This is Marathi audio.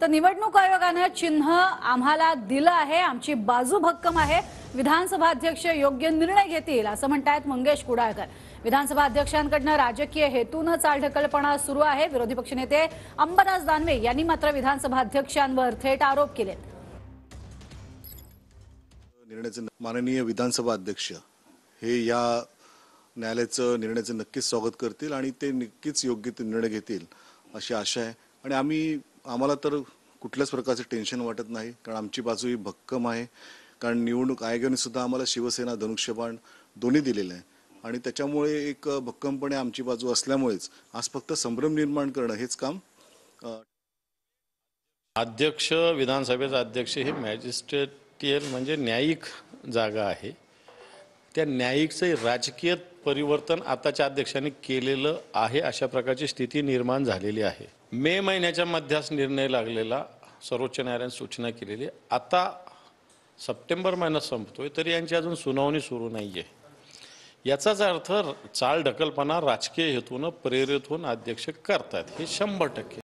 तर निवडणूक आयोगानं चिन्ह आम्हाला दिलं आहे आमची बाजू भक्कम आहे विधानसभा अध्यक्ष योग्य निर्णय घेतील असं म्हणतायत मंगेश कुडाळकर विधानसभा अध्यक्षांकडनं राजकीय हेतूनं चालढकलपणा सुरू आहे विरोधी पक्षनेते अंबादास दानवे यांनी मात्र विधानसभा अध्यक्षांवर थेट आरोप केले माननीय विधानसभा अध्यक्ष हे या न्यायालयाचं निर्णयाचं नक्कीच स्वागत करतील आणि ते नक्कीच योग्य ते निर्णय घेतील अशी आशा आहे आणि आम्ही आम्हाला तर कुठल्याच प्रकारचं टेन्शन वाटत नाही कारण आमची बाजू ही भक्कम आहे कारण निवडणूक आयोगाने सुद्धा आम्हाला शिवसेना धनुष्यबाण दोन्ही दिलेलं आहे आणि त्याच्यामुळे एक भक्कमपणे आमची बाजू असल्यामुळेच आज फक्त संभ्रम निर्माण करणं हेच काम अध्यक्ष विधानसभेचा अध्यक्ष हे मॅजिस्ट्रेटियल म्हणजे न्यायिक जागा आहे त्या न्यायिकचं राजकीय परिवर्तन आताच्या अध्यक्षांनी केलेलं आहे अशा प्रकारची स्थिती निर्माण झालेली आहे मे महिन्याच्या मध्यास निर्णय लागलेला सर्वोच्च न्यायालयाने सूचना केलेली आता सप्टेंबर महिना संपतोय तरी यांची अजून सुनावणी सुरू नाही आहे याचाच अर्थ चाल ढकलपणा राजकीय हेतूनं प्रेरित होऊन अध्यक्ष करतात हे शंभर टक्के